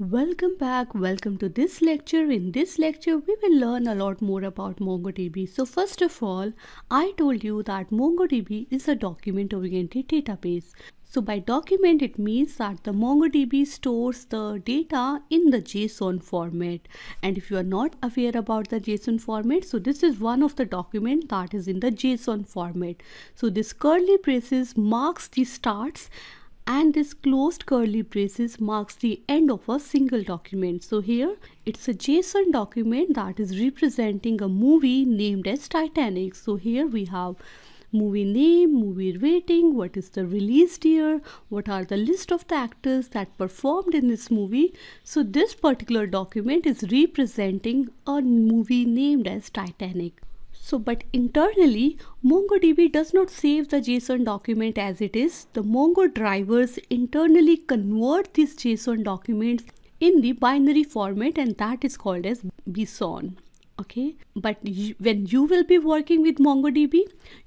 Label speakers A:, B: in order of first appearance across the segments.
A: Welcome back, welcome to this lecture. In this lecture, we will learn a lot more about MongoDB. So first of all, I told you that MongoDB is a document-oriented database. So by document, it means that the MongoDB stores the data in the JSON format. And if you are not aware about the JSON format, so this is one of the document that is in the JSON format. So this curly braces marks the starts and this closed curly braces marks the end of a single document. So here it's a JSON document that is representing a movie named as Titanic. So here we have movie name, movie rating, what is the release year, what are the list of the actors that performed in this movie. So this particular document is representing a movie named as Titanic. So, but internally, MongoDB does not save the JSON document as it is. The Mongo drivers internally convert these JSON documents in the binary format and that is called as bson okay but when you will be working with mongodb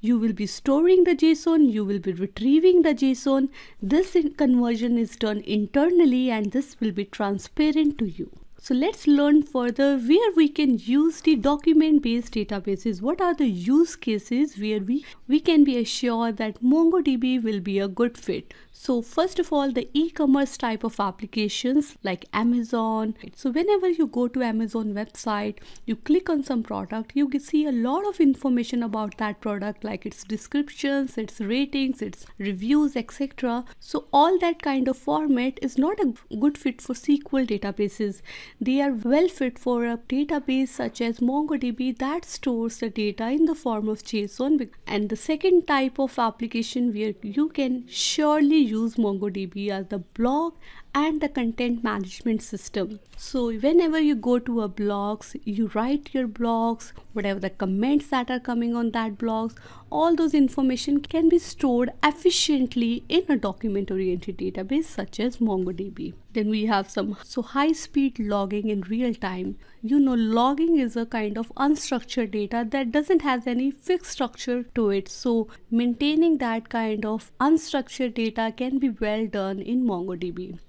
A: you will be storing the json you will be retrieving the json this conversion is done internally and this will be transparent to you so let's learn further where we can use the document based databases. What are the use cases where we, we can be assured that MongoDB will be a good fit. So first of all, the e-commerce type of applications like Amazon. So whenever you go to Amazon website, you click on some product, you can see a lot of information about that product like its descriptions, its ratings, its reviews, etc. So all that kind of format is not a good fit for SQL databases they are well fit for a database such as MongoDB that stores the data in the form of JSON. And the second type of application where you can surely use MongoDB as the blog and the content management system. So whenever you go to a blogs, you write your blogs, whatever the comments that are coming on that blogs, all those information can be stored efficiently in a document oriented database such as MongoDB. Then we have some so high speed logging in real time. You know logging is a kind of unstructured data that doesn't have any fixed structure to it. So maintaining that kind of unstructured data can be well done in MongoDB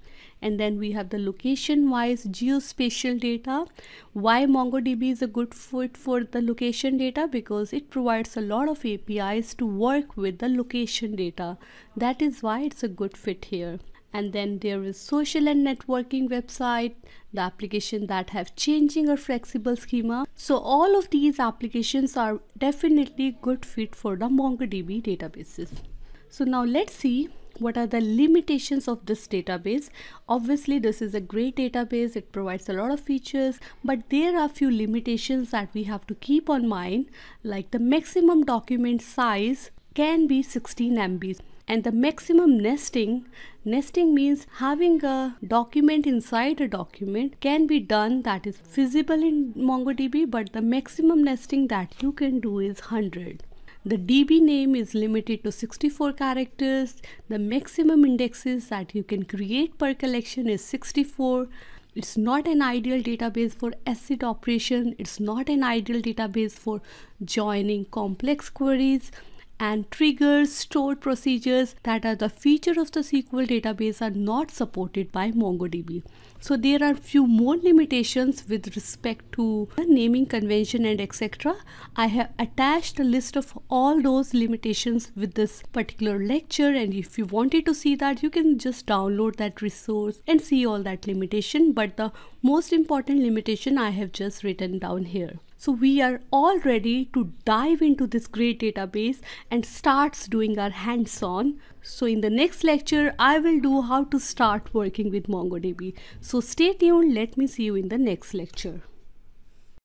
A: and then we have the location wise geospatial data why mongodb is a good fit for the location data because it provides a lot of apis to work with the location data that is why it's a good fit here and then there is social and networking website the application that have changing or flexible schema so all of these applications are definitely good fit for the mongodb databases so now let's see what are the limitations of this database obviously this is a great database it provides a lot of features but there are few limitations that we have to keep on mind like the maximum document size can be 16 MB and the maximum nesting nesting means having a document inside a document can be done that is feasible in MongoDB but the maximum nesting that you can do is 100 the DB name is limited to 64 characters. The maximum indexes that you can create per collection is 64. It's not an ideal database for ACID operation. It's not an ideal database for joining complex queries and triggers, stored procedures that are the feature of the SQL database are not supported by MongoDB. So there are few more limitations with respect to naming convention and etc. I have attached a list of all those limitations with this particular lecture and if you wanted to see that you can just download that resource and see all that limitation but the most important limitation I have just written down here. So we are all ready to dive into this great database and starts doing our hands-on. So in the next lecture, I will do how to start working with MongoDB. So stay tuned. Let me see you in the next lecture.